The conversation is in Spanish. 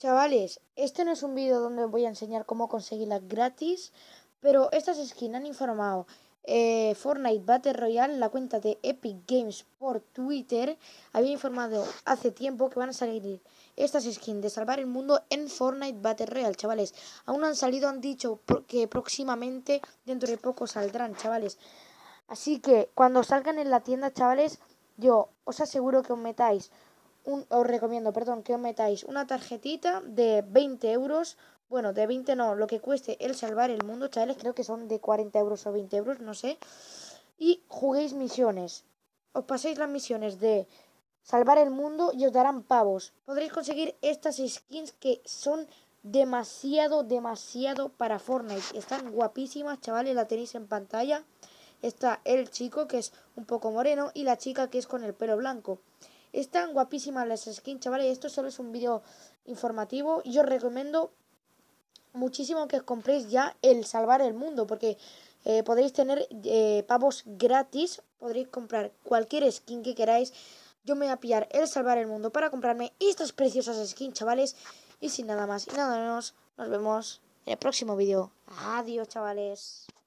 Chavales, este no es un vídeo donde os voy a enseñar cómo conseguirlas gratis, pero estas skins han informado eh, Fortnite Battle Royale, la cuenta de Epic Games por Twitter, había informado hace tiempo que van a salir estas skins de salvar el mundo en Fortnite Battle Royale, chavales. Aún no han salido, han dicho que próximamente, dentro de poco saldrán, chavales. Así que cuando salgan en la tienda, chavales, yo os aseguro que os metáis os recomiendo, perdón, que os metáis una tarjetita de 20 euros. Bueno, de 20 no, lo que cueste el salvar el mundo, chavales, creo que son de 40 euros o 20 euros, no sé. Y juguéis misiones. Os paséis las misiones de salvar el mundo y os darán pavos. Podréis conseguir estas skins que son demasiado, demasiado para Fortnite. Están guapísimas, chavales, la tenéis en pantalla. Está el chico que es un poco moreno y la chica que es con el pelo blanco. Están guapísimas las skins, chavales. Esto solo es un vídeo informativo. Yo os recomiendo muchísimo que os compréis ya el salvar el mundo. Porque eh, podréis tener eh, pavos gratis. Podréis comprar cualquier skin que queráis. Yo me voy a pillar el salvar el mundo para comprarme estas preciosas skins, chavales. Y sin nada más y nada menos, nos vemos en el próximo vídeo. Adiós, chavales.